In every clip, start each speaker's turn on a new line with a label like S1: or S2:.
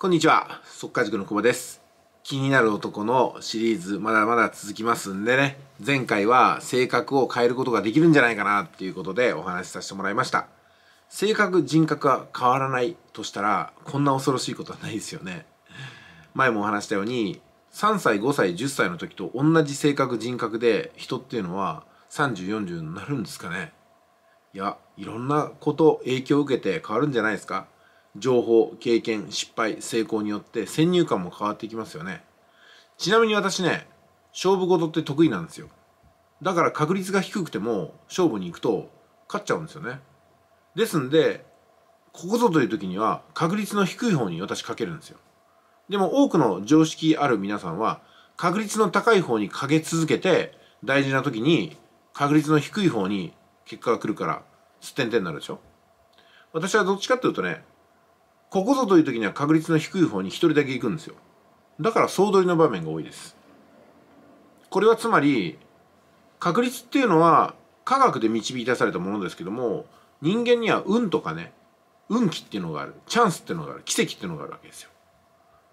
S1: こんにちは、速稼塾の久保です。気になる男のシリーズまだまだ続きますんでね、前回は性格を変えることができるんじゃないかなっていうことでお話しさせてもらいました。性格、人格は変わらないとしたら、こんな恐ろしいことはないですよね。前もお話したように、3歳、5歳、10歳の時と同じ性格、人格で人っていうのは30、40になるんですかね。いや、いろんなこと影響を受けて変わるんじゃないですか。情報経験失敗成功によって先入観も変わってきますよねちなみに私ね勝負事って得意なんですよだから確率が低くても勝負に行くと勝っちゃうんですよねですんでここぞという時には確率の低い方に私かけるんですよでも多くの常識ある皆さんは確率の高い方にかけ続けて大事な時に確率の低い方に結果が来るからすってんてんになるでしょ私はどっちかっていうとねここぞという時には確率の低い方に1人だけ行くんですよだから総取りの場面が多いですこれはつまり確率っていうのは科学で導き出されたものですけども人間には運とかね運気っていうのがあるチャンスっていうのがある奇跡っていうのがあるわけですよ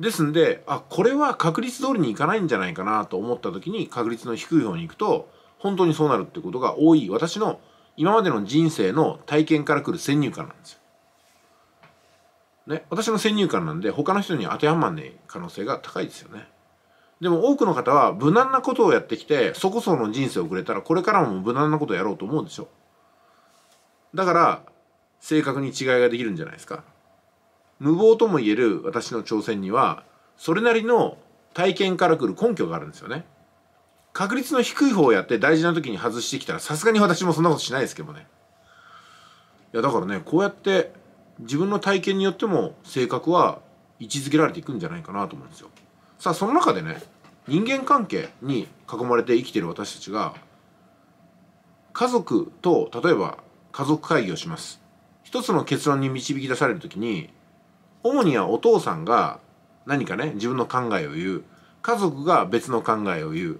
S1: ですんであこれは確率通りにいかないんじゃないかなと思った時に確率の低い方に行くと本当にそうなるってことが多い私の今までの人生の体験からくる先入観なんですよね、私の先入観なんで他の人に当てはまんない可能性が高いですよね。でも多くの方は無難なことをやってきてそこそこの人生をくれたらこれからも無難なことをやろうと思うでしょだから正確に違いができるんじゃないですか。無謀とも言える私の挑戦にはそれなりの体験からくる根拠があるんですよね。確率の低い方をやって大事な時に外してきたらさすがに私もそんなことしないですけどね。いやだからねこうやって自分の体験によっても性格は位置づけられていくんじゃないかなと思うんですよ。さあその中でね人間関係に囲まれて生きてる私たちが家族と例えば家族会議をします一つの結論に導き出される時に主にはお父さんが何かね自分の考えを言う家族が別の考えを言う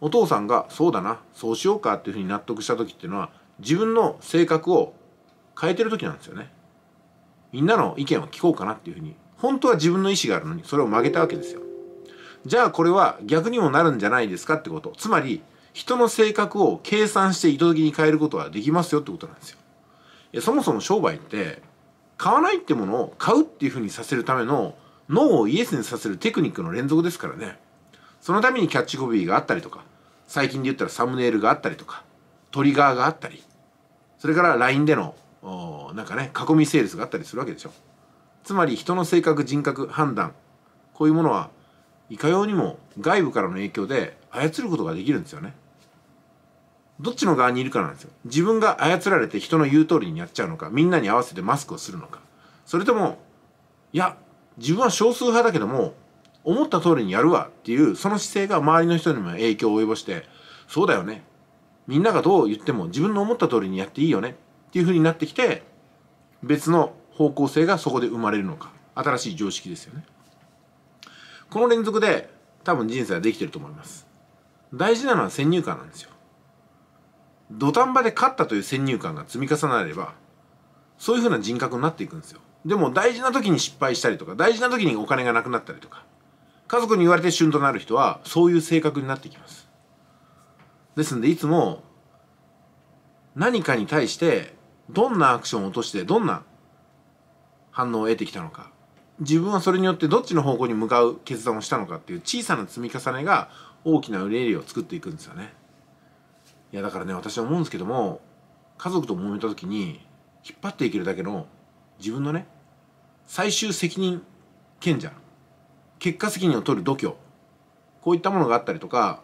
S1: お父さんがそうだなそうしようかっていうふうに納得した時っていうのは自分の性格を変えてる時なんですよねみんなの意見を聞こうかなっていうふうに本当は自分の意思があるのにそれを曲げたわけですよじゃあこれは逆にもなるんじゃないですかってことつまり人の性格を計算して意図的に変えることはできますよってことなんですよそもそも商売って買わないってものを買うっていうふうにさせるための脳をイエスにさせるテクニックの連続ですからねそのためにキャッチコピーがあったりとか最近で言ったらサムネイルがあったりとかトリガーがあったりそれから LINE でのなんかね囲みセールスがあったりするわけでしょつまり人の性格人格判断こういうものはいかようにも外部からの影響で操ることができるんですよねどっちの側にいるかなんですよ自分が操られて人の言う通りにやっちゃうのかみんなに合わせてマスクをするのかそれともいや自分は少数派だけども思った通りにやるわっていうその姿勢が周りの人にも影響を及ぼしてそうだよねみんながどう言っても自分の思った通りにやっていいよねっていうふうになってきて別の方向性がそこで生まれるのか新しい常識ですよねこの連続で多分人生はできてると思います大事なのは先入観なんですよ土壇場で勝ったという先入観が積み重なればそういうふうな人格になっていくんですよでも大事な時に失敗したりとか大事な時にお金がなくなったりとか家族に言われて旬となる人はそういう性格になってきますですんでいつも何かに対してどんなアクションを落としてどんな反応を得てきたのか自分はそれによってどっちの方向に向かう決断をしたのかっていう小さな積み重ねが大きなれ入れを作っていくんですよねいやだからね私は思うんですけども家族と揉めた時に引っ張っていけるだけの自分のね最終責任賢者結果責任を取る度胸こういったものがあったりとか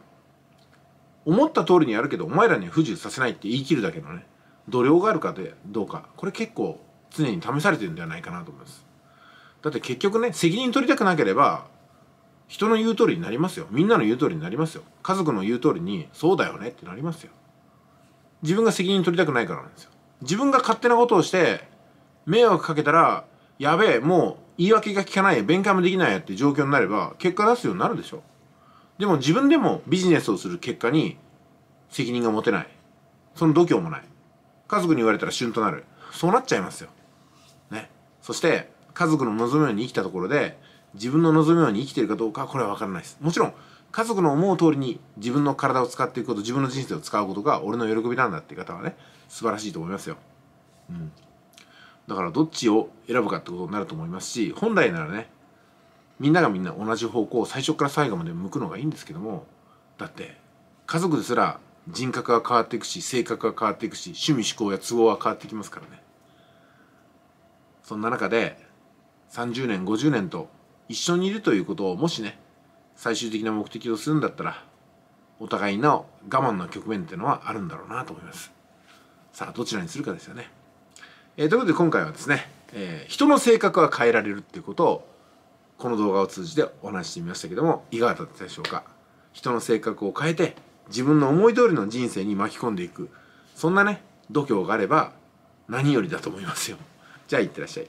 S1: 思った通りにやるけどお前らには不自由させないって言い切るだけのね度量があるかでどうかこれ結構常に試されてるんではないかなと思いますだって結局ね責任取りたくなければ人の言う通りになりますよみんなの言う通りになりますよ家族の言う通りにそうだよねってなりますよ自分が責任取りたくないからなんですよ自分が勝手なことをして迷惑かけたらやべえもう言い訳が聞かない弁解もできないやって状況になれば結果出すようになるでしょでも自分でもビジネスをする結果に責任が持てないその度胸もない家族に言われたら旬となるそうなっちゃいますよ、ね、そして家族の望むように生きたところで自分の望むように生きているかどうかこれは分からないですもちろん家族の思う通りに自分の体を使っていくこと自分の人生を使うことが俺の喜びなんだっていう方はね素晴らしいと思いますよ、うん、だからどっちを選ぶかってことになると思いますし本来ならねみんながみんな同じ方向を最初から最後まで向くのがいいんですけどもだって家族ですら人格が変わっていくし性格が変わっていくし趣味思考や都合は変わってきますからねそんな中で30年50年と一緒にいるということをもしね最終的な目的とするんだったらお互いの我慢の局面っていうのはあるんだろうなと思いますさあどちらにするかですよね、えー、ということで今回はですね、えー、人の性格は変えられるっていうことをこの動画を通じてお話ししてみましたけどもいかがだったでしょうか人の性格を変えて自分の思い通りの人生に巻き込んでいくそんなね度胸があれば何よりだと思いますよじゃあいってらっしゃい